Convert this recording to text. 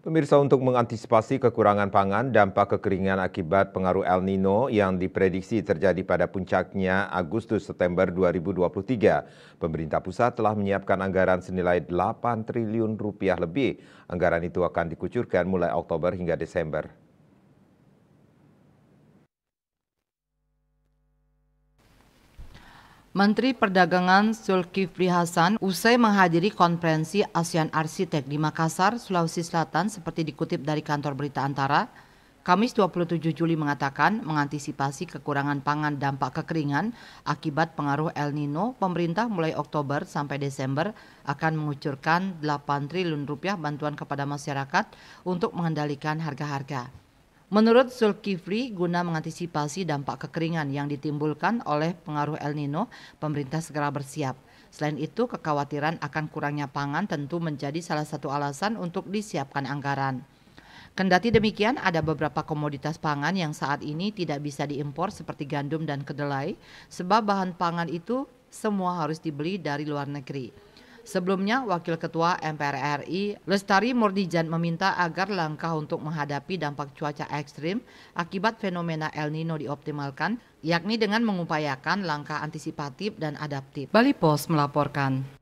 Pemirsa untuk mengantisipasi kekurangan pangan dampak kekeringan akibat pengaruh El Nino yang diprediksi terjadi pada puncaknya Agustus-September 2023, pemerintah pusat telah menyiapkan anggaran senilai 8 triliun rupiah lebih. Anggaran itu akan dikucurkan mulai Oktober hingga Desember. Menteri Perdagangan Zulkifli Hasan usai menghadiri konferensi ASEAN Arsitek di Makassar, Sulawesi Selatan seperti dikutip dari kantor berita Antara, Kamis 27 Juli mengatakan mengantisipasi kekurangan pangan dampak kekeringan akibat pengaruh El Nino, pemerintah mulai Oktober sampai Desember akan mengucurkan 8 triliun rupiah bantuan kepada masyarakat untuk mengendalikan harga-harga. Menurut Zulkifli, guna mengantisipasi dampak kekeringan yang ditimbulkan oleh pengaruh El Nino, pemerintah segera bersiap. Selain itu, kekhawatiran akan kurangnya pangan tentu menjadi salah satu alasan untuk disiapkan anggaran. Kendati demikian, ada beberapa komoditas pangan yang saat ini tidak bisa diimpor seperti gandum dan kedelai, sebab bahan pangan itu semua harus dibeli dari luar negeri. Sebelumnya, Wakil Ketua MPR RI Lestari Mordijan meminta agar langkah untuk menghadapi dampak cuaca ekstrim akibat fenomena El Nino dioptimalkan, yakni dengan mengupayakan langkah antisipatif dan adaptif. Bali Post melaporkan.